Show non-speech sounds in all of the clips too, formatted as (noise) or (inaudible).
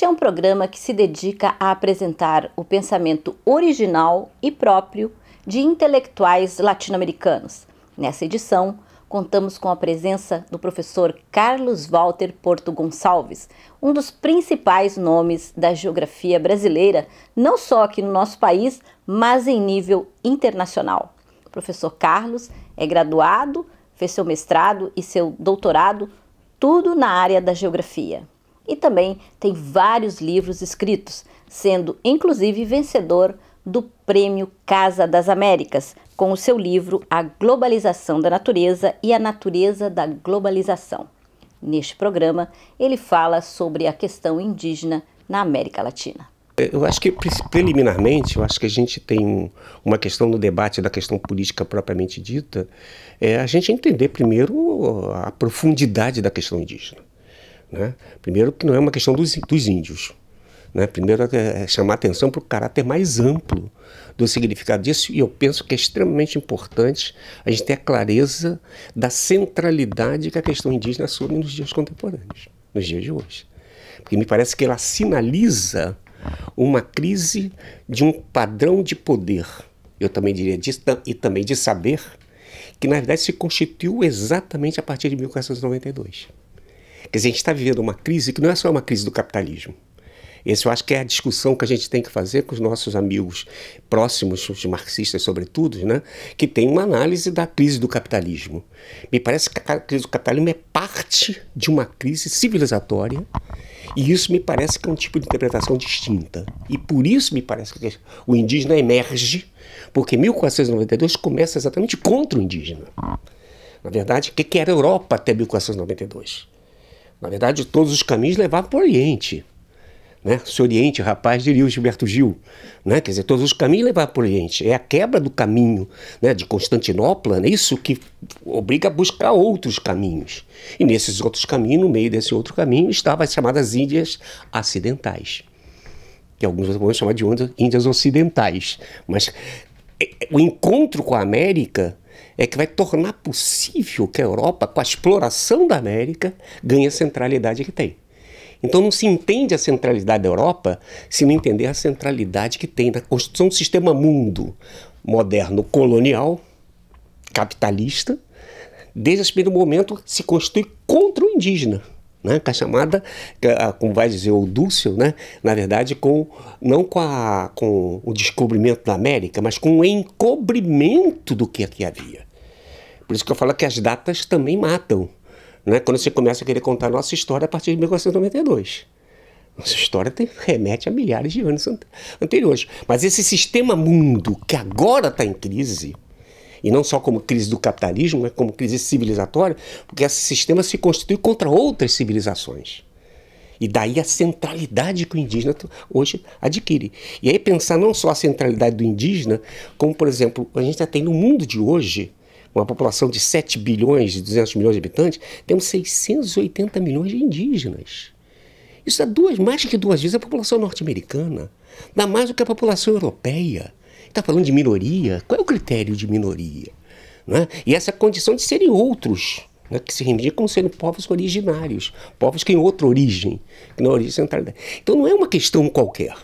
Este é um programa que se dedica a apresentar o pensamento original e próprio de intelectuais latino-americanos. Nessa edição, contamos com a presença do professor Carlos Walter Porto Gonçalves, um dos principais nomes da geografia brasileira, não só aqui no nosso país, mas em nível internacional. O professor Carlos é graduado, fez seu mestrado e seu doutorado, tudo na área da geografia e também tem vários livros escritos, sendo inclusive vencedor do Prêmio Casa das Américas, com o seu livro A Globalização da Natureza e a Natureza da Globalização. Neste programa, ele fala sobre a questão indígena na América Latina. Eu acho que preliminarmente, eu acho que a gente tem uma questão no debate da questão política propriamente dita, é a gente entender primeiro a profundidade da questão indígena. Né? Primeiro, que não é uma questão dos, dos índios. Né? Primeiro, é, é chamar atenção para o caráter mais amplo do significado disso, e eu penso que é extremamente importante a gente ter a clareza da centralidade que a questão indígena assume nos dias contemporâneos, nos dias de hoje. Porque me parece que ela sinaliza uma crise de um padrão de poder, eu também diria, disso, e também de saber, que na verdade se constituiu exatamente a partir de 1492. Quer dizer, a gente está vivendo uma crise que não é só uma crise do capitalismo. Essa eu acho que é a discussão que a gente tem que fazer com os nossos amigos próximos, os marxistas sobretudo, né, que tem uma análise da crise do capitalismo. Me parece que a crise do capitalismo é parte de uma crise civilizatória e isso me parece que é um tipo de interpretação distinta. E por isso me parece que o indígena emerge, porque 1492 começa exatamente contra o indígena. Na verdade, o que era a Europa até 1492? Na verdade, todos os caminhos levavam para o Oriente. Né? Se Oriente, rapaz, diria o Gilberto Gil. Né? Quer dizer, todos os caminhos levavam para o Oriente. É a quebra do caminho né, de Constantinopla, né? isso que obriga a buscar outros caminhos. E nesses outros caminhos, no meio desse outro caminho, estavam as chamadas Índias Acidentais. Que alguns vão chamar de Índias Ocidentais. Mas é, é, o encontro com a América é que vai tornar possível que a Europa, com a exploração da América, ganhe a centralidade que tem. Então não se entende a centralidade da Europa se não entender a centralidade que tem na construção do sistema mundo moderno colonial, capitalista, desde esse primeiro momento se constitui contra o indígena. Né, com a chamada, ah, como vai dizer o Dúcio, né, na verdade, com, não com, a, com o descobrimento da América, mas com o encobrimento do que aqui havia. Por isso que eu falo que as datas também matam. Né? Quando você começa a querer contar a nossa história a partir de 1992. Nossa história tem, remete a milhares de anos anteriores. Mas esse sistema mundo que agora está em crise, e não só como crise do capitalismo, mas como crise civilizatória, porque esse sistema se constitui contra outras civilizações. E daí a centralidade que o indígena hoje adquire. E aí pensar não só a centralidade do indígena, como, por exemplo, a gente tá tem no mundo de hoje uma população de 7 bilhões e 200 milhões de habitantes, temos 680 milhões de indígenas. Isso dá é duas, mais que duas vezes a população norte-americana. Dá mais do que a população europeia. Está falando de minoria? Qual é o critério de minoria? Né? E essa condição de serem outros, né? que se reivindica como sendo povos originários, povos que têm outra origem, que não é a origem centralidade. Então não é uma questão qualquer.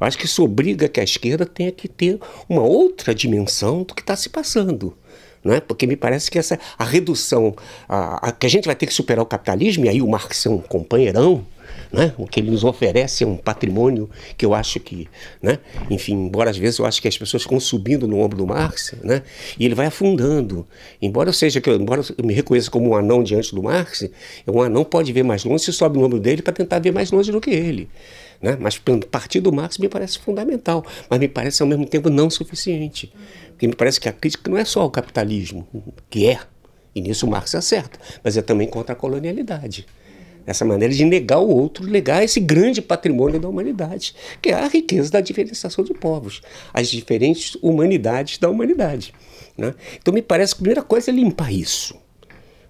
Eu acho que isso obriga que a esquerda tenha que ter uma outra dimensão do que está se passando não é? Porque me parece que essa a redução, a, a, que a gente vai ter que superar o capitalismo, e aí o Marx é um companheirão, né? O que ele nos oferece é um patrimônio que eu acho que, né? enfim, embora às vezes eu acho que as pessoas ficam subindo no ombro do Marx, né? e ele vai afundando. Embora eu seja que eu, embora eu me reconheça como um anão diante do Marx, um anão pode ver mais longe se sobe no ombro dele para tentar ver mais longe do que ele. Né? Mas partir do Marx me parece fundamental, mas me parece ao mesmo tempo não suficiente. Porque me parece que a crítica não é só ao capitalismo, que é, e nisso Marx acerta, mas é também contra a colonialidade. Essa maneira de negar o outro, negar esse grande patrimônio da humanidade, que é a riqueza da diferenciação de povos, as diferentes humanidades da humanidade. Né? Então, me parece que a primeira coisa é limpar isso.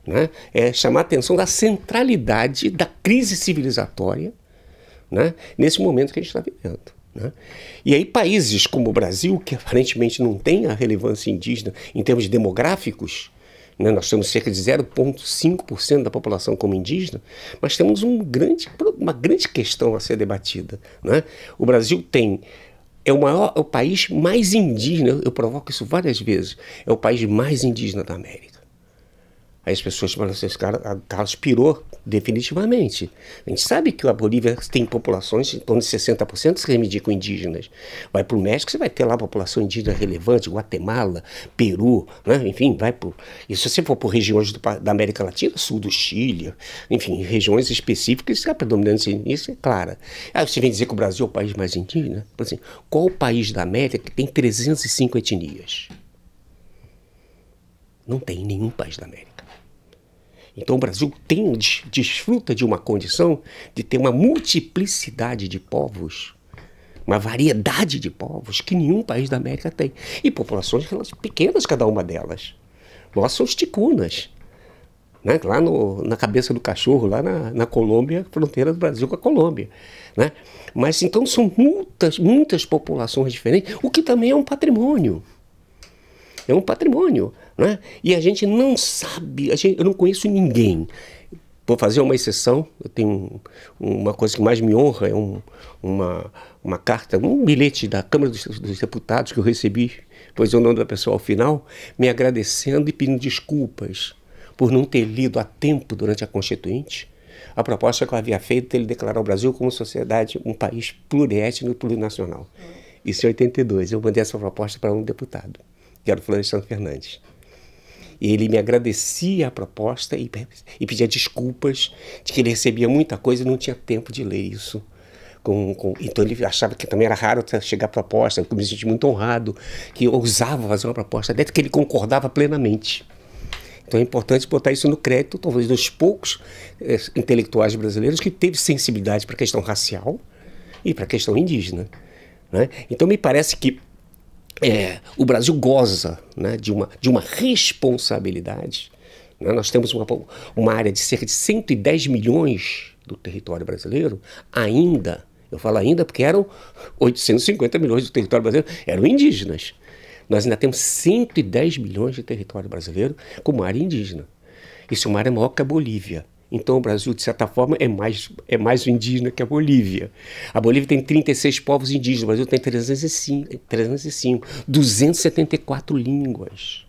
Né? É chamar a atenção da centralidade da crise civilizatória né? nesse momento que a gente está vivendo. Né? E aí, países como o Brasil, que aparentemente não tem a relevância indígena em termos demográficos, né? Nós temos cerca de 0,5% da população como indígena, mas temos um grande, uma grande questão a ser debatida. Né? O Brasil tem. É o, maior, é o país mais indígena, eu provoco isso várias vezes, é o país mais indígena da América. Aí as pessoas falam assim, esse cara, Carlos pirou definitivamente. A gente sabe que a Bolívia tem populações em torno de 60% se reivindicam indígenas. Vai para o México, você vai ter lá população indígena relevante, Guatemala, Peru, né? enfim, vai para E se você for por regiões do, da América Latina, sul do Chile, enfim, regiões específicas, a predominância nisso é clara. Aí você vem dizer que o Brasil é o país mais indígena? Por assim, qual o país da América que tem 305 etnias? Não tem nenhum país da América. Então o Brasil tem, desfruta de uma condição de ter uma multiplicidade de povos, uma variedade de povos que nenhum país da América tem. E populações pequenas, cada uma delas. Nós somos ticunas. Né? Lá no, na cabeça do cachorro, lá na, na Colômbia, fronteira do Brasil com a Colômbia. Né? Mas então são muitas, muitas populações diferentes, o que também é um patrimônio é um patrimônio. Né? E a gente não sabe, a gente, eu não conheço ninguém. Vou fazer uma exceção, eu tenho uma coisa que mais me honra, é um, uma, uma carta, um bilhete da Câmara dos, dos Deputados que eu recebi, pois é o nome da pessoa ao final, me agradecendo e pedindo desculpas por não ter lido a tempo durante a Constituinte a proposta que eu havia feito ele declarar o Brasil como sociedade, um país pluriétnico e plurinacional. Isso é em 82. Eu mandei essa proposta para um deputado que era o Florestan Fernandes. E ele me agradecia a proposta e, e, pedia desculpas de que ele recebia muita coisa e não tinha tempo de ler isso. Com, com, então ele achava que também era raro chegar a proposta, eu me senti muito honrado que ousava fazer uma proposta dessa que ele concordava plenamente. Então é importante botar isso no crédito, talvez dos poucos é, intelectuais brasileiros que teve sensibilidade para a questão racial e para a questão indígena. Né? Então me parece que é, o Brasil goza né, de, uma, de uma responsabilidade. Né? Nós temos uma, uma área de cerca de 110 milhões do território brasileiro ainda, eu falo ainda porque eram 850 milhões do território brasileiro, eram indígenas. Nós ainda temos 110 milhões de território brasileiro como área indígena. Isso é uma área maior que a Bolívia. Então o Brasil, de certa forma, é mais, é mais indígena que a Bolívia. A Bolívia tem 36 povos indígenas, o Brasil tem 305, 305 274 línguas.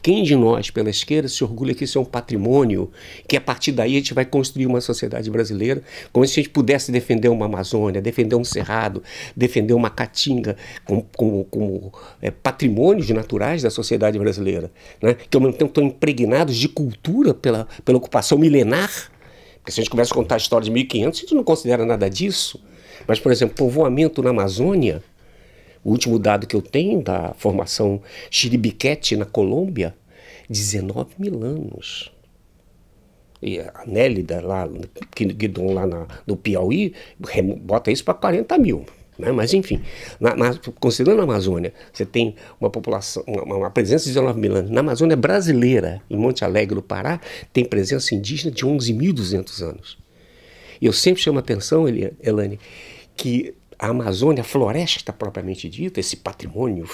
Quem de nós, pela esquerda, se orgulha que isso é um patrimônio, que a partir daí a gente vai construir uma sociedade brasileira como se a gente pudesse defender uma Amazônia, defender um Cerrado, defender uma Caatinga como, como, como é, patrimônios naturais da sociedade brasileira, né? que ao mesmo tempo estão impregnados de cultura pela, pela ocupação milenar. Porque se a gente começa a contar a história de 1500, a gente não considera nada disso. Mas, por exemplo, povoamento na Amazônia, o último dado que eu tenho da formação Chiribiquete na Colômbia, 19 mil anos. E a Nélida, lá, Guidon, lá na, no Piauí, bota isso para 40 mil. Né? Mas, enfim, na, na, considerando a Amazônia, você tem uma população, uma, uma, presença de 19 mil anos. Na Amazônia brasileira, em Monte Alegre, do Pará, tem presença indígena de 11.200 anos. E eu sempre chamo a atenção, Elane, que a Amazônia, a floresta propriamente dita, esse patrimônio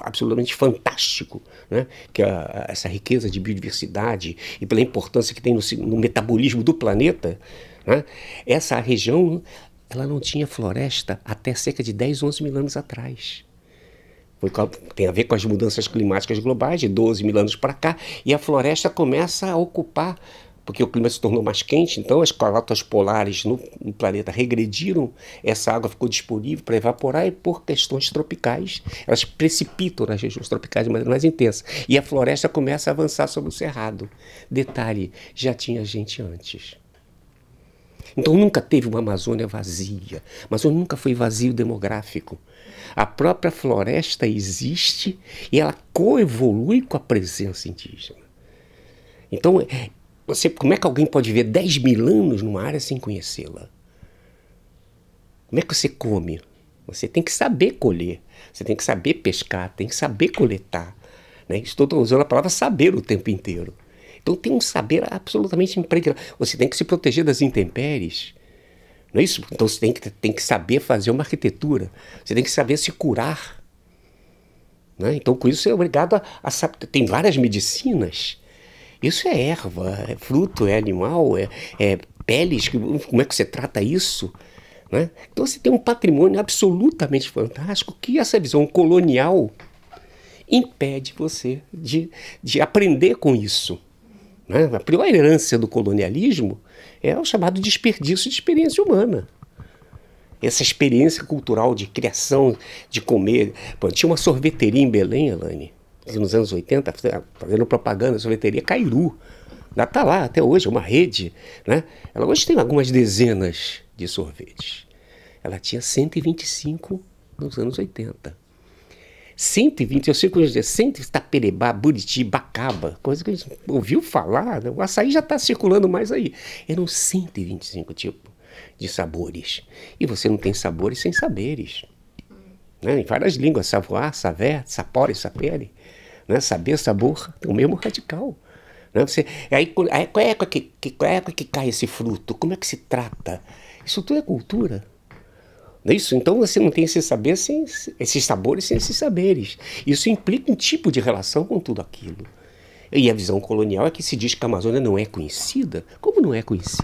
absolutamente fantástico, né? que é a, essa riqueza de biodiversidade e pela importância que tem no, no metabolismo do planeta, né? essa região ela não tinha floresta até cerca de 10, 11 mil anos atrás. Tem a ver com as mudanças climáticas globais de 12 mil anos para cá, e a floresta começa a ocupar porque o clima se tornou mais quente, então as calotas polares no, no planeta regrediram, essa água ficou disponível para evaporar e por questões tropicais, elas precipitam nas regiões tropicais de maneira mais intensa. E a floresta começa a avançar sobre o cerrado. Detalhe, já tinha gente antes. Então nunca teve uma Amazônia vazia. A Amazônia nunca foi vazio demográfico. A própria floresta existe e ela coevolui com a presença indígena. Então você, como é que alguém pode ver 10 mil anos numa área sem conhecê-la? Como é que você come? Você tem que saber colher, você tem que saber pescar, tem que saber coletar. Né? Estou usando a palavra saber o tempo inteiro. Então tem um saber absolutamente impregnado. Você tem que se proteger das intempéries. Não é isso? Então você tem que, tem que saber fazer uma arquitetura. Você tem que saber se curar. Né? Então com isso você é obrigado a, a, a... Tem várias medicinas isso é erva, é fruto, é animal, é, é peles. Como é que você trata isso? Né? Então você tem um patrimônio absolutamente fantástico que essa visão colonial impede você de, de aprender com isso. Né? A pior herança do colonialismo é o chamado desperdício de experiência humana. Essa experiência cultural de criação, de comer. Pô, tinha uma sorveteria em Belém, Elane, nos anos 80, ah, fazendo propaganda de sorveteria Cairu. Ainda está lá até hoje, é uma rede. Né? Ela hoje tem algumas dezenas de sorvetes. Ela tinha 125 nos anos 80. 120, eu sei que hoje é 100 taperebá, Buriti, Bacaba, coisa que a gente ouviu falar, né? o açaí já está circulando mais aí. Eram 125 tipos de sabores. E você não tem sabores sem saberes. Né? Em várias línguas, savoir, saver, sapore, sapere. Né? Saber, sabor, é o mesmo radical. Né? Você, aí, aí qual, é, qual, é que, qual é que cai esse fruto? Como é que se trata? Isso tudo é cultura. Não é isso? Então você não tem esse saber sem esses sabores sem esses saberes. Isso implica um tipo de relação com tudo aquilo. E a visão colonial é que se diz que a Amazônia não é conhecida. Como não é conhecida?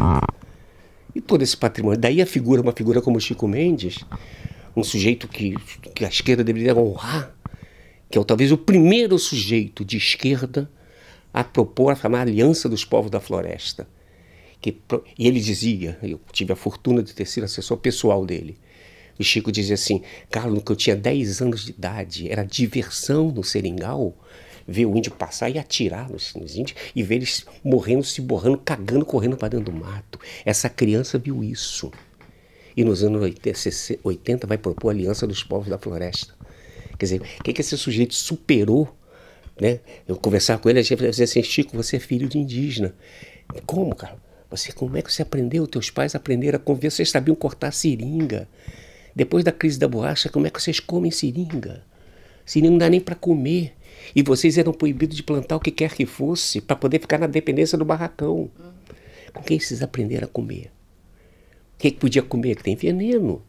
E todo esse patrimônio. Daí a figura, uma figura como Chico Mendes, um sujeito que, que a esquerda deveria honrar, que é talvez o primeiro sujeito de esquerda a propor a chamada Aliança dos Povos da Floresta. Que, e ele dizia, eu tive a fortuna de ter sido assessor pessoal dele, o Chico dizia assim, Carlos, que eu tinha 10 anos de idade, era diversão no Seringal ver o índio passar e atirar nos, nos índios e ver eles morrendo, se borrando, cagando, correndo para dentro do mato. Essa criança viu isso. E nos anos 80 vai propor a Aliança dos Povos da Floresta. Quer dizer, o que, que esse sujeito superou? Né? Eu conversava com ele, a gente dizia assim, Chico, você é filho de indígena. Como, cara? Você, como é que você aprendeu? Teus pais aprenderam a conviver, vocês sabiam cortar seringa. Depois da crise da borracha, como é que vocês comem seringa? Seringa não dá nem para comer. E vocês eram proibidos de plantar o que quer que fosse para poder ficar na dependência do barracão. Uhum. Com quem vocês aprenderam a comer? O que, é que podia comer? Que tem veneno.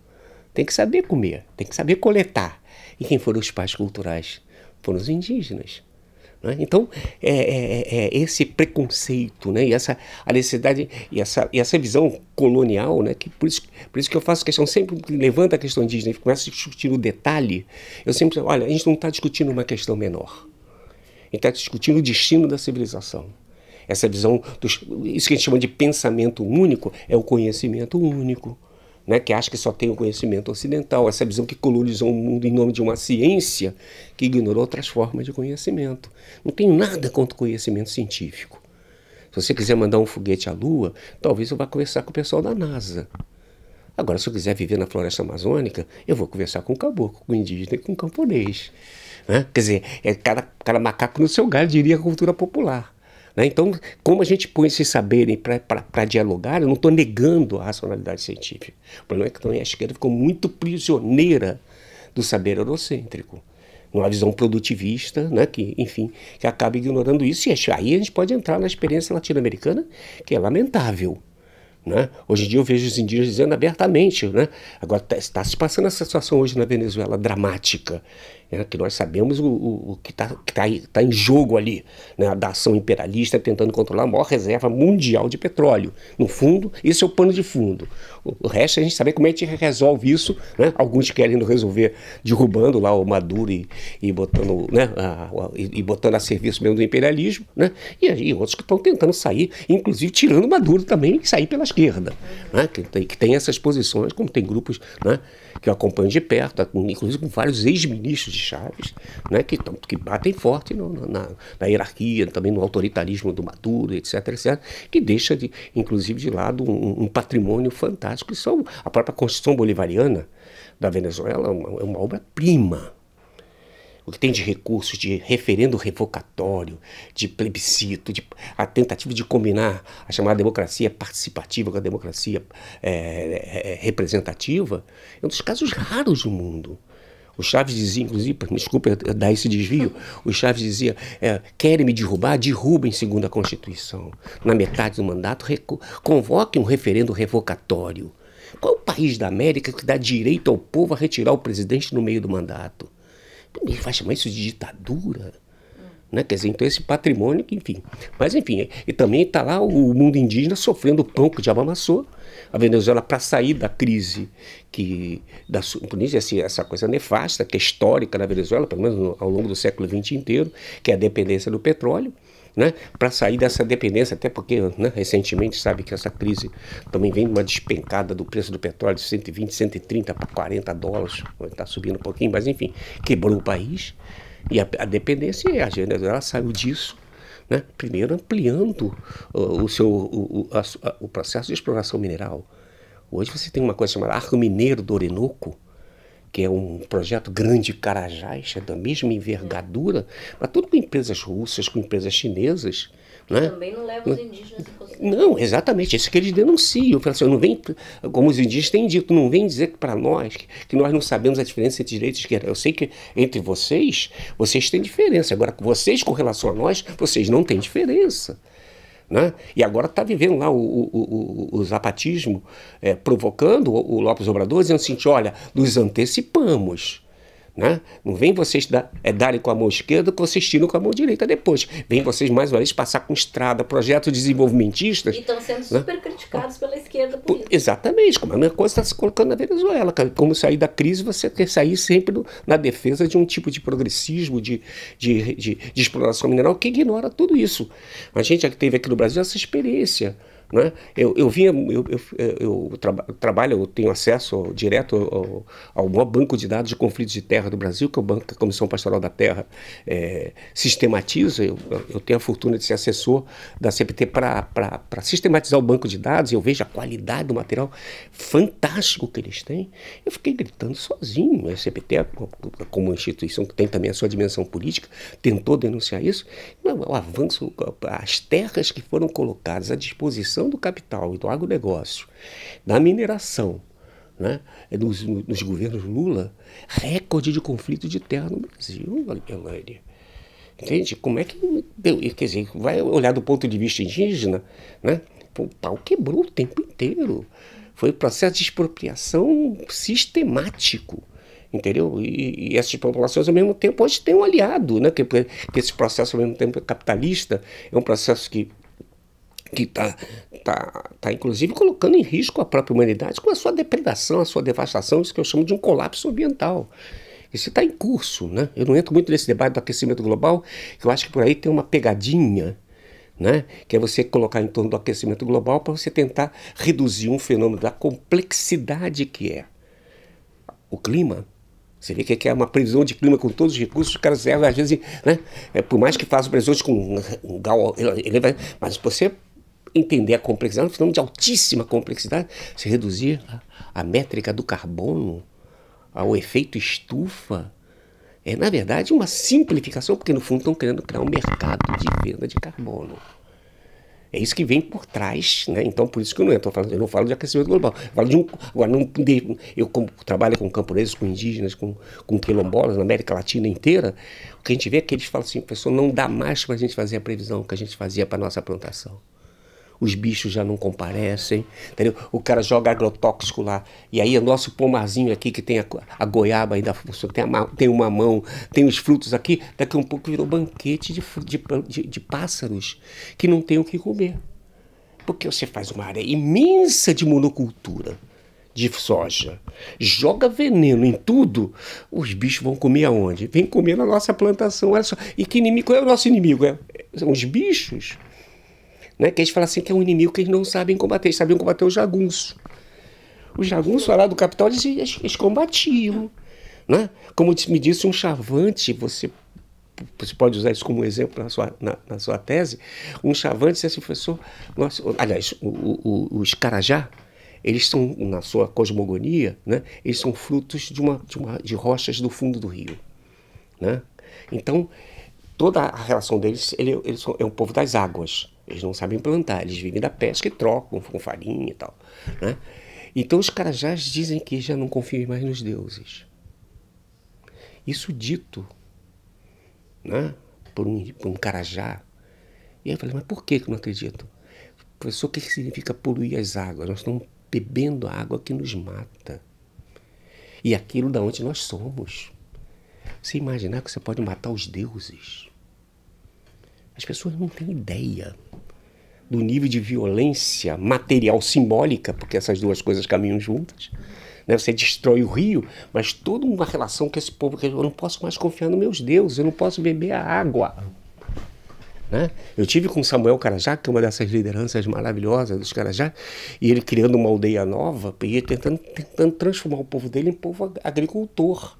Tem que saber comer, tem que saber coletar. E quem foram os pais culturais? Foram os indígenas. Né? Então, é, é, é, é, esse preconceito né? e essa a necessidade e essa, e essa visão colonial, né? que por, isso, por isso que eu faço questão, sempre que levanta a questão indígena e começa a discutir o detalhe, eu sempre olha, a gente não está discutindo uma questão menor. A gente está discutindo o destino da civilização. Essa visão, dos, isso que a gente chama de pensamento único, é o conhecimento único né, que acha que só tem o conhecimento ocidental, essa visão que colonizou o mundo em nome de uma ciência que ignorou outras formas de conhecimento. Não tem nada contra o conhecimento científico. Se você quiser mandar um foguete à Lua, talvez eu vá conversar com o pessoal da NASA. Agora, se eu quiser viver na floresta amazônica, eu vou conversar com o caboclo, com o indígena e com o camponês. Né? Quer dizer, é cada, cada macaco no seu galho, diria a cultura popular. Né? Então, como a gente põe esses saberes para dialogar, eu não estou negando a racionalidade científica. O problema é que também a esquerda ficou muito prisioneira do saber eurocêntrico numa visão produtivista, né, que, enfim, que acaba ignorando isso. E aí a gente pode entrar na experiência latino-americana, que é lamentável. Né? Hoje em dia eu vejo os indígenas dizendo abertamente. Né? Agora tá, está se passando essa situação hoje na Venezuela dramática, né? que nós sabemos o, o, o que está tá, tá, tá em jogo ali, né? da ação imperialista tentando controlar a maior reserva mundial de petróleo. No fundo, esse é o pano de fundo. O, o resto é a gente saber como é que a gente resolve isso. Né? Alguns querem resolver derrubando lá o Maduro e, e botando, né? A, a, e, botando a serviço mesmo do imperialismo, né? e, e outros que estão tentando sair, inclusive tirando o Maduro também e sair pelas esquerda, né? que, tem, que tem essas posições, como tem grupos né? que eu acompanho de perto, inclusive com vários ex-ministros de Chaves, né? que, que batem forte no, na, na, hierarquia, também no autoritarismo do Maduro, etc., etc., que deixa, de, inclusive, de lado um, um patrimônio fantástico, Isso é a própria Constituição Bolivariana da Venezuela, é uma, uma obra-prima o que tem de recursos de referendo revocatório, de plebiscito, de, a tentativa de combinar a chamada democracia participativa com a democracia é, é, representativa, é um dos casos raros do mundo. O Chaves dizia, inclusive, desculpe dar esse desvio, o Chaves dizia: é, querem me derrubar? Derrubem segundo a Constituição. Na metade do mandato, convoquem um referendo revocatório. Qual é o país da América que dá direito ao povo a retirar o presidente no meio do mandato? ele vai chamar isso de ditadura. Né? Quer dizer, então esse patrimônio que, enfim. Mas enfim, e também está lá o mundo indígena sofrendo o pão que o diabo amassou. A Venezuela, para sair da crise que da Tunísia, assim, essa coisa nefasta, que é histórica na Venezuela, pelo menos ao longo do século XX inteiro, que é a dependência do petróleo, né, para sair dessa dependência, até porque né, recentemente sabe que essa crise também vem de uma despencada do preço do petróleo de 120, 130 para 40 dólares, está né, subindo um pouquinho, mas enfim, quebrou o país e a, a dependência a ela saiu disso né? primeiro ampliando uh, o, seu, o, o, a, o processo de exploração mineral. Hoje você tem uma coisa chamada Arco Mineiro do Orinoco, que é um projeto grande Carajás, é da mesma envergadura, mas tudo com empresas russas, com empresas chinesas. Né? Também não leva os indígenas em consideração. Não, exatamente, isso que eles denunciam. Assim, não vem, como os indígenas têm dito, não vem dizer para nós que, que, nós não sabemos a diferença entre direitos e esquerda. Eu sei que entre vocês, vocês têm diferença. Agora, vocês com relação a nós, vocês não têm diferença. Né? E agora está vivendo lá o, o, o, o zapatismo é, provocando o, Lopes Obrador, dizendo assim: olha, nos antecipamos. Né? Não vem vocês dar é, darem com a mão esquerda que vocês tiram com a mão direita depois. Vem vocês mais uma vez passar com estrada, projetos desenvolvimentistas. E estão sendo né? super criticados pelas esquerda política. Exatamente, como é a mesma coisa está se colocando na Venezuela, como sair da crise você quer sair sempre na defesa de um tipo de progressismo, de, de, de, de exploração mineral que ignora tudo isso. A gente já é teve aqui no Brasil essa experiência. Né? Eu, eu vinha, eu, eu, eu trabalho, eu tenho acesso direto ao, ao maior banco de dados de conflitos de terra do Brasil, que é o Banco da Comissão Pastoral da Terra, é, sistematiza. Eu, eu, tenho a fortuna de ser assessor da CPT para sistematizar o banco de dados, e eu vejo a qualidade do material fantástico que eles têm. Eu fiquei gritando sozinho. A CPT, é como instituição que tem também a sua dimensão política, tentou denunciar isso. O avanço, as terras que foram colocadas à disposição concentração do capital e do agronegócio na mineração né, nos, nos governos Lula, recorde de conflito de terra no Brasil, Elaine. Entende? Como é que. Quer dizer, vai olhar do ponto de vista indígena, né? O pau quebrou o tempo inteiro. Foi processo de expropriação sistemático entendeu? E, e, essas populações ao mesmo tempo hoje têm um aliado, né? Que, que esse processo ao mesmo tempo é capitalista é um processo que que está tá, tá, inclusive colocando em risco a própria humanidade com a sua depredação, a sua devastação, isso que eu chamo de um colapso ambiental. Isso está em curso, né? Eu não entro muito nesse debate do aquecimento global, que eu acho que por aí tem uma pegadinha, né? Que é você colocar em torno do aquecimento global para você tentar reduzir um fenômeno da complexidade que é o clima. Você vê que é uma previsão de clima com todos os recursos, os caras erram, às vezes, né? É, por mais que façam previsões com um gal elevado, mas você entender a complexidade, um de altíssima complexidade, se reduzir a, a métrica do carbono, ao efeito estufa, é na verdade uma simplificação, porque no fundo estão querendo criar um mercado de venda de carbono. É isso que vem por trás, né? Então, por isso que eu não estou é, falando, falo, eu não falo de aquecimento global. Eu falo de um, agora, não, de, eu como, trabalho com camponeses, com indígenas, com, com quilombolas na América Latina inteira. O que a gente vê é que eles falam assim, pessoal, não dá mais para a gente fazer a previsão que a gente fazia para nossa plantação os bichos já não comparecem, entendeu? O cara joga agrotóxico lá, e aí o nosso pomarzinho aqui, que tem a, a goiaba ainda funciona, tem, tem o mamão, tem os frutos aqui, daqui a um pouco virou banquete de, de, de, de pássaros que não tem o que comer. Porque você faz uma área imensa de monocultura de soja, joga veneno em tudo, os bichos vão comer aonde? Vem comer na nossa plantação, olha só. E que inimigo é o nosso inimigo? É, são os bichos. Né? Que eles falam assim que é um inimigo que eles não sabem combater. Eles sabiam combater os jagunços. Os jagunços lá do capital, eles, eles combatiam. Né? Como me disse um chavante, você, você pode usar isso como exemplo na sua, na, na sua tese, um chavante disse assim, professor, nossa, aliás, o, o, eles são, na sua cosmogonia, né, eles são frutos de, uma, de, uma, de rochas do fundo do rio. Né? Então, toda a relação deles, ele, eles são, é um povo das águas. Eles não sabem plantar, eles vivem da pesca e trocam com farinha e tal. Né? Então os carajás dizem que já não confiam mais nos deuses. Isso dito né, por, um, por um carajá. E aí eu falei, mas por que, que não acredito? Professor, o que, significa poluir as águas? Nós estamos bebendo a água que nos mata. E aquilo da onde nós somos. Você imaginar que você pode matar os deuses? As pessoas não têm ideia do nível de violência material simbólica, porque essas duas coisas caminham juntas. Né? Você destrói o rio, mas toda uma relação com esse povo, eu não posso mais confiar nos meus deuses, eu não posso beber a água. Né? Eu tive com Samuel Carajá, que é uma dessas lideranças maravilhosas dos Carajá, e ele criando uma aldeia nova e tentando, tentando transformar o povo dele em povo agricultor.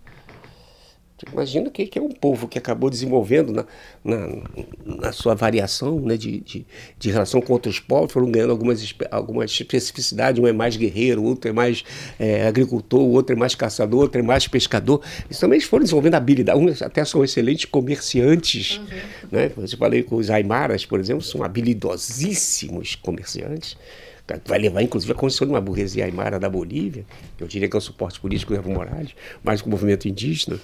Imagina o que, que é um povo que acabou desenvolvendo na, na, na sua variação né, de, de, de, relação com outros povos, foram ganhando algumas, algumas especificidades, um é mais guerreiro, outro é mais é, agricultor, outro é mais caçador, outro é mais pescador. Eles também foram desenvolvendo habilidades, uns até são excelentes comerciantes. Uhum. Né? Eu falei com os Aimaras, por exemplo, são habilidosíssimos comerciantes vai levar inclusive a construção de uma burguesia aimara da Bolívia, eu diria que é o suporte político do Evo Morales, mais com o movimento indígena,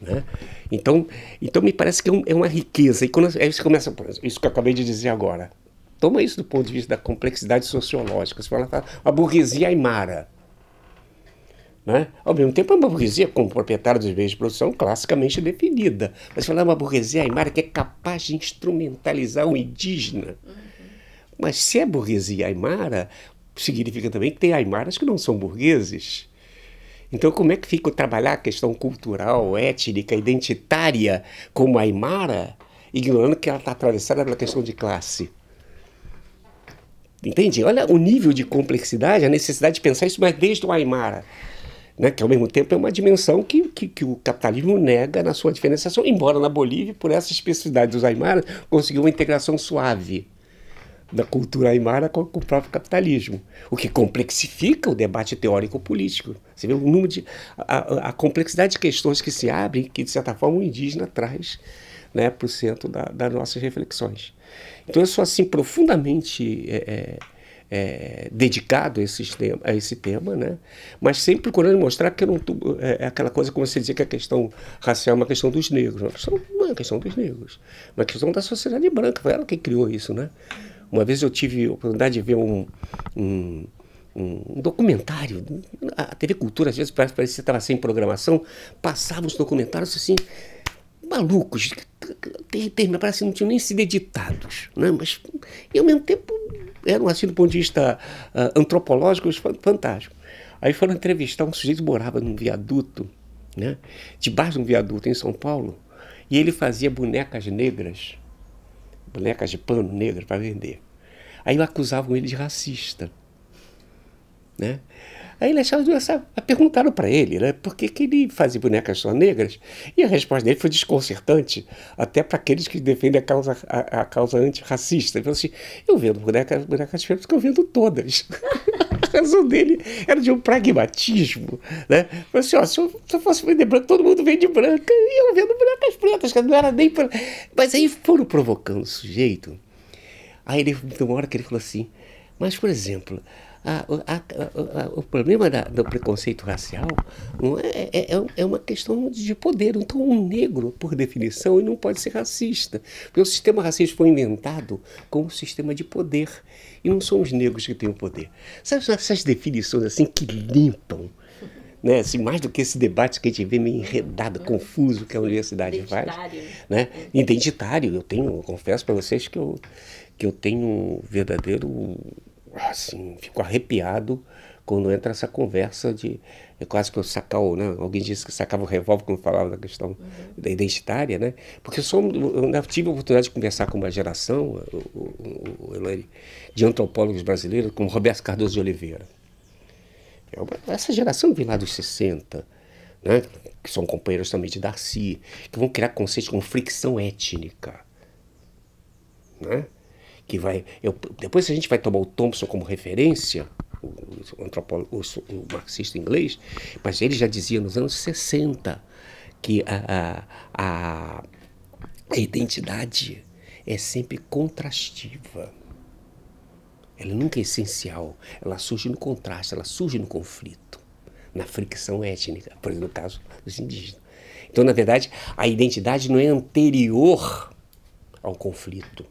né? Então, então me parece que é, um, é uma riqueza. E quando é isso, começa, isso que eu acabei de dizer agora. Toma isso do ponto de vista da complexidade sociológica. Você fala, tá, a burguesia é aimara. Né? Ao mesmo tempo, é uma burguesia como proprietário dos bens de produção classicamente definida. Mas falar uma burguesia aimara que é capaz de instrumentalizar o indígena. Mas se é burguesia aimara, significa também que tem aimaras que não são burgueses então, como é que fica trabalhar a questão cultural, étnica, identitária como a Aymara, ignorando que ela está atravessada pela questão de classe? Entende? Olha o nível de complexidade, a necessidade de pensar isso, mas desde o Aymara. Né, que ao mesmo tempo é uma dimensão que, que, que, o capitalismo nega na sua diferenciação, embora na Bolívia, por essa especificidade dos Aymaras, conseguiu uma integração suave da cultura aimara com, o próprio capitalismo, o que complexifica o debate teórico-político. Você vê o número de. A, a, complexidade de questões que se abrem, que de certa forma o indígena traz né, para o centro da, das nossas reflexões. Então eu sou assim profundamente. É, é, é dedicado a esse, tema, a esse tema, né? mas sempre procurando mostrar que eu não tô, é, é, aquela coisa como você dizia que a questão racial é uma questão dos negros. Não, é uma questão dos negros, é uma questão da sociedade branca. Foi ela quem criou isso, né? Uma vez eu tive a oportunidade de ver um, um, um documentário. A TV Cultura, às vezes, parece, parece que você estava sem programação. Passava os documentários assim, malucos. Termina, parece que não tinham nem sido editados. Né? Mas, e ao mesmo tempo, eram, assim, do ponto de vista uh, antropológico, fantástico. Aí foram entrevistar um sujeito que morava num viaduto, né? debaixo de um viaduto em São Paulo, e ele fazia bonecas negras bonecas de pano negro para vender. Aí acusavam ele de racista. Né? Aí ele achava, perguntaram para ele né, por que, que ele fazia bonecas só negras, e a resposta dele foi desconcertante, até para aqueles que defendem a causa, a, a causa antirracista. Ele falou assim: eu vendo bonecas, bonecas feias porque eu vendo todas. (laughs) razão dele era de um pragmatismo. Né? Falei assim, ó, se eu, se eu fosse vender branco, todo mundo vende branca, e eu vendo brancas pretas, que não era nem pra... Mas aí foram provocando o sujeito. Aí ele, tem uma hora que ele falou assim, mas, por exemplo, a, a, a, o problema da, do preconceito racial é, é, é, é, uma questão de poder. Então, um negro, por definição, não pode ser racista. Porque o sistema racista foi inventado como um sistema de poder. E não são os negros que têm o poder. Sabe essas definições assim que limpam? Né? Assim, mais do que esse debate que a gente vê meio enredado, confuso que a universidade faz, né? Identitário, eu tenho, eu confesso para vocês que eu que eu tenho um verdadeiro assim, fico arrepiado quando entra essa conversa de é quase que eu sacar o, né? Alguém disse que sacava o revólver quando falava da questão uhum. da identitária, né? Porque eu, sou, eu tive a oportunidade de conversar com uma geração, o, o, o de antropólogos brasileiros, como Roberto Cardoso de Oliveira. É essa geração vem lá dos 60, né? que são companheiros também de Darcy, que vão criar conceitos como fricção étnica. Né? que vai. Eu, depois a gente vai tomar o Thompson como referência, o, antropólogo, o, o marxista inglês, mas ele já dizia nos anos 60 que a, a, a identidade é sempre contrastiva. Ela nunca é essencial, ela surge no contraste, ela surge no conflito, na fricção étnica, por exemplo, no caso dos indígenas. Então, na verdade, a identidade não é anterior ao conflito,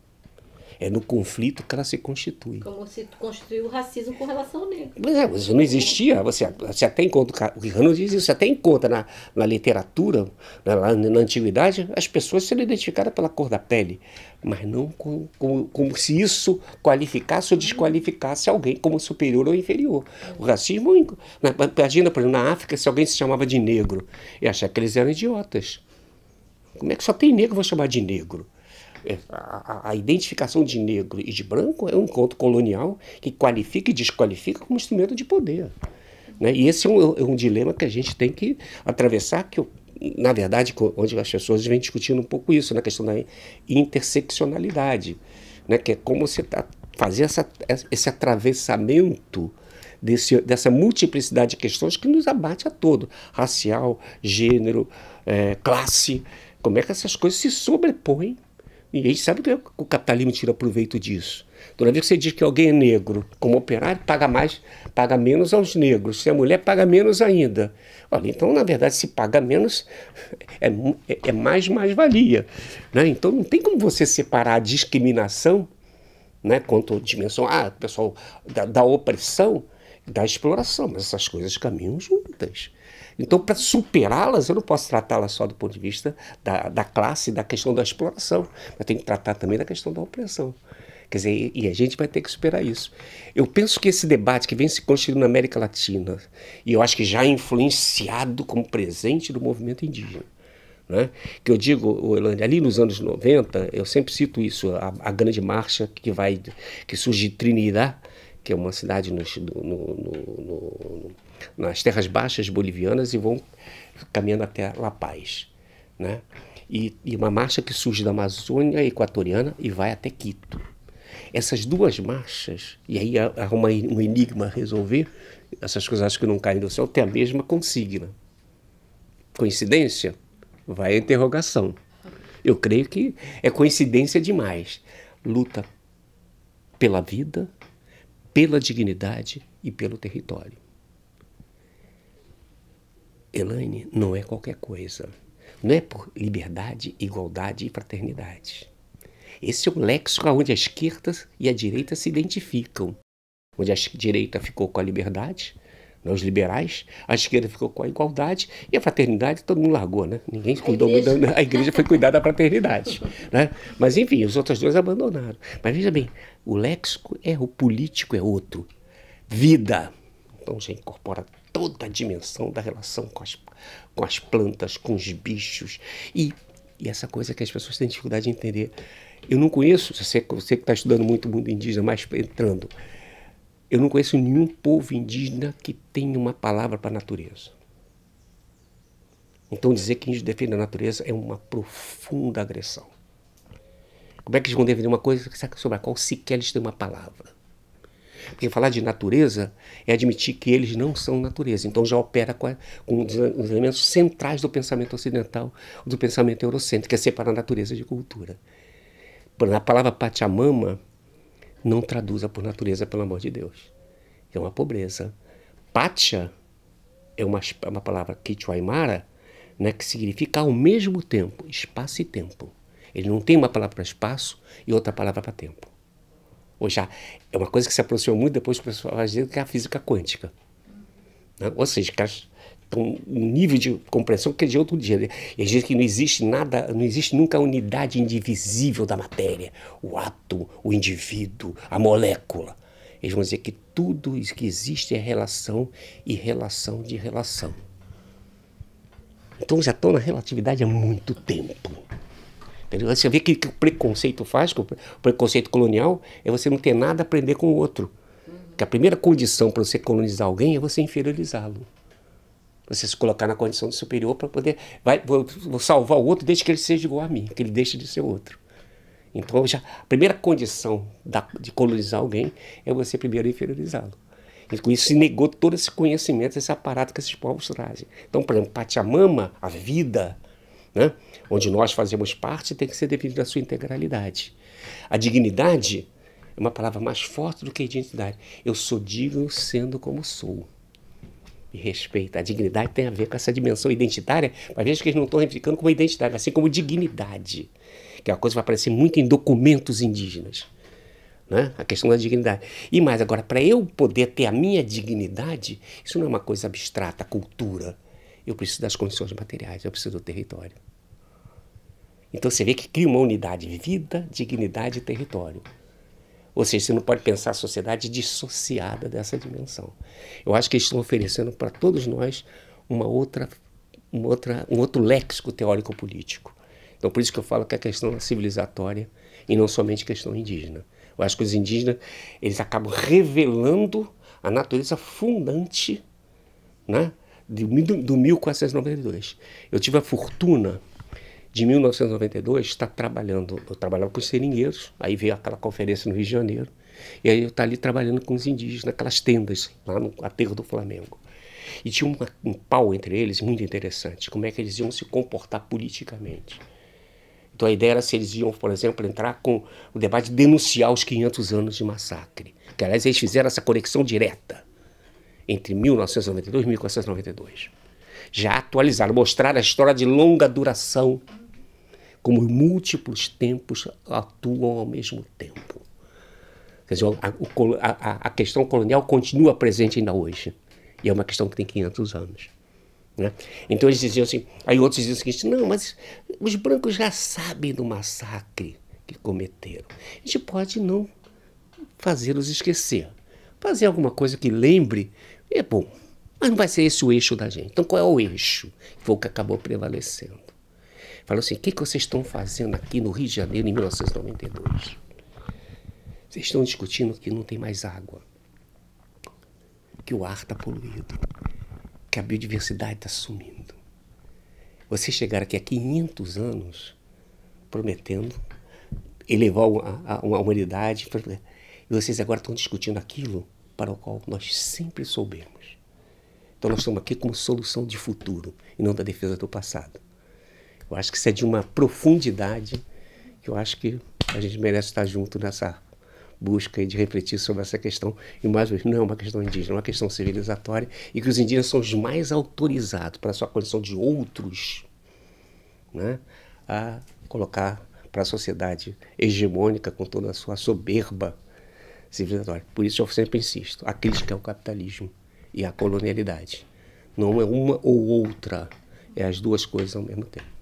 é no conflito que ela se constitui. Como se construiu o racismo com relação ao negro. Mas é, isso não existia. Você, você até encontra, o que diz isso, você até encontra na, na literatura, na, né, na, na antiguidade, as pessoas sendo identificadas pela cor da pele. Mas não com, com, como se isso qualificasse ou desqualificasse alguém como superior ou inferior. O racismo, na, imagina, por exemplo, na África, se alguém se chamava de negro e achava que eles eram idiotas. Como é que só tem negro eu vou chamar de negro? É, a, a, identificação de negro e de branco é um encontro colonial que qualifica e desqualifica como instrumento de poder. Né? E esse é um, é um dilema que a gente tem que atravessar, que eu na verdade, onde as pessoas vêm discutindo um pouco isso, na questão da interseccionalidade, né? que é como você tá, fazer essa, esse atravessamento desse, dessa multiplicidade de questões que nos abate a todo, racial, gênero, é, classe, como é que essas coisas se sobrepõem e a gente sabe que o capitalismo tira proveito disso. Toda vez que você diz que alguém é negro, como operário, paga mais, paga menos aos negros. Se é mulher, paga menos ainda. Olha, então, na verdade, se paga menos, é, é, é mais mais-valia. Né? Então, não tem como você separar a discriminação, né, quanto à dimensão, ah, pessoal, da, da opressão, da exploração. Mas essas coisas caminham juntas. Então, para superá-las, eu não posso tratá-las só do ponto de vista da, da classe, da questão da exploração, mas tenho que tratar também da questão da opressão. Quer dizer, e a gente vai ter que superar isso. Eu penso que esse debate que vem se construindo na América Latina, e eu acho que já é influenciado como presente do movimento indígena, né? que eu digo, ali nos anos 90, eu sempre cito isso, a, a grande marcha que vai que surge de Trinidad, que é uma cidade no, no, no, no nas terras baixas bolivianas e vão caminhando até La Paz, né? E, e uma marcha que surge da Amazônia equatoriana e vai até Quito. Essas duas marchas, e aí há, uma, um enigma a resolver, essas coisas acho que não caem do céu, tem a mesma consigna. Coincidência? Vai a interrogação. Eu creio que é coincidência demais. Luta pela vida, pela dignidade e pelo território. Elaine, não é qualquer coisa. Não é por liberdade, igualdade e fraternidade. Esse é o léxico onde a esquerda e a direita se identificam. Onde a direita ficou com a liberdade, né, os liberais, a esquerda ficou com a igualdade e a fraternidade todo mundo largou, né? Ninguém cuidou a igreja, a igreja foi cuidar da fraternidade, né? Mas enfim, os outros dois abandonaram. Mas veja bem, o léxico é o político é outro. Vida. Então você incorpora toda a dimensão da relação com as, com as plantas, com os bichos. E, e essa coisa que as pessoas têm dificuldade de entender. Eu não conheço, você, você que está estudando muito o mundo indígena, mas entrando, eu não conheço nenhum povo indígena que tenha uma palavra para a natureza. Então dizer que índio defende a natureza é uma profunda agressão. Como é que eles vão defender uma coisa sobre a qual sequer eles têm uma palavra? Porque falar de natureza é admitir que eles não são natureza. Então já opera com, a, com um os elementos centrais do pensamento ocidental, do pensamento eurocêntrico, que é separar natureza de cultura. A palavra Pachamama não traduza por natureza, pelo amor de Deus. É uma pobreza. Pacha é uma, é uma palavra quichua né, que significa ao mesmo tempo espaço e tempo. Ele não tem uma palavra para espaço e outra palavra para tempo ou já é uma coisa que se aproximou muito depois que o pessoal vai dizer que é a física quântica. Né? Ou seja, um nível de compreensão que é de outro dia. Né? E a gente que não existe nada, não existe nunca a unidade indivisível da matéria, o átomo, o indivíduo, a molécula. Eles vão dizer que tudo isso que existe é relação e relação de relação. Então já estão na relatividade há muito tempo. Você assim, vê que, que o preconceito faz, que o preconceito colonial é você não ter nada a aprender com o outro. Uhum. Que a primeira condição para você colonizar alguém é você inferiorizá-lo. Você se colocar na condição de superior para poder. Vai, vou, vou, salvar o outro desde que ele seja igual a mim, que ele deixe de ser outro. Então, já, a primeira condição da, de colonizar alguém é você primeiro inferiorizá-lo. E com isso se negou todo esse conhecimento, esse aparato que esses povos trazem. Então, por exemplo, Pachamama, a vida, né? onde nós fazemos parte, tem que ser definido na sua integralidade. A dignidade é uma palavra mais forte do que a identidade. Eu sou digno sendo como sou. E respeita. A dignidade tem a ver com essa dimensão identitária, mas veja que eles não estão reivindificando como identidade, assim como dignidade, que é uma coisa que vai aparecer muito em documentos indígenas. Né? A questão da dignidade. E mais, agora, para eu poder ter a minha dignidade, isso não é uma coisa abstrata, cultura. Eu preciso das condições materiais, eu preciso do território. Então você vê que cria uma unidade: vida, dignidade e território. Ou seja, você não pode pensar a sociedade dissociada dessa dimensão. Eu acho que eles estão oferecendo para todos nós uma outra, uma outra, um outro léxico teórico-político. Então, por isso que eu falo que a questão é civilizatória e não somente questão indígena. Eu acho que os indígenas eles acabam revelando a natureza fundante né, de, 1492. Eu tive a fortuna de 1992 estar trabalhando. Eu trabalhava com os seringueiros, aí veio aquela conferência no Rio de Janeiro, e aí eu estava ali trabalhando com os indígenas, aquelas tendas, lá no aterro do Flamengo. E tinha uma, um pau entre eles muito interessante, como é que eles iam se comportar politicamente. Então a ideia era se eles iam, por exemplo, entrar com o debate de denunciar os 500 anos de massacre. Que, aliás, eles fizeram essa conexão direta entre 1992 e 1492. Já atualizaram, mostraram a história de longa duração, como múltiplos tempos atuam ao mesmo tempo. Quer dizer, a, a, a questão colonial continua presente ainda hoje. E é uma questão que tem 500 anos. Né? Então eles diziam assim, aí outros diziam o seguinte, não, mas os brancos já sabem do massacre que cometeram. A gente pode não fazê-los esquecer. Fazer alguma coisa que lembre é bom, mas não vai ser esse o eixo da gente. Então, qual é o eixo? Foi o que acabou prevalecendo. Falou assim: o que, que vocês estão fazendo aqui no Rio de Janeiro em 1992? Vocês estão discutindo que não tem mais água, que o ar está poluído, que a biodiversidade está sumindo. Vocês chegaram aqui há 500 anos prometendo elevar a, a, a humanidade, e vocês agora estão discutindo aquilo para o qual nós sempre soubermos. Então nós estamos aqui como solução de futuro e não da defesa do passado. Eu acho que isso é de uma profundidade que eu acho que a gente merece estar junto nessa busca de refletir sobre essa questão. E mais uma vez, não é uma questão indígena, é uma questão civilizatória e que os indígenas são os mais autorizados para a sua condição de outros né, a colocar para a sociedade hegemônica com toda a sua soberba civilizatória. Por isso eu sempre insisto, a crítica é o capitalismo e a colonialidade. Não é uma ou outra, é as duas coisas ao mesmo tempo.